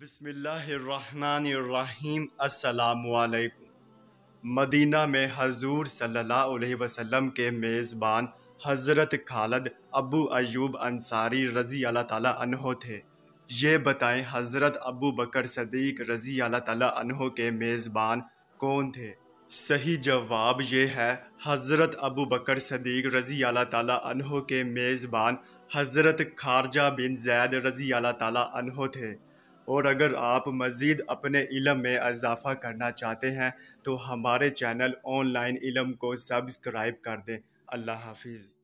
बिसमीम अलकुम मदीना में हजूर सल्ला वसम के मेज़बान हज़रत खालद अबू अयूब अंसारी रज़ी अल्लाह तहो थे ये बताएं हज़रत अबू बकर सदीक रज़ी अल्लाह तहो के मेज़बान कौन थे सही जवाब ये है हज़रत अबू बकर सदीक रज़ी अल्लाह तहो के मेज़बान हज़रत खारजा बिन जैद रज़ी अल्लाह तहो थे और अगर आप मज़ीद अपने इलम में इजाफ़ा करना चाहते हैं तो हमारे चैनल ऑनलाइन इलम को सब्सक्राइब कर दें अल्लाह हाफिज़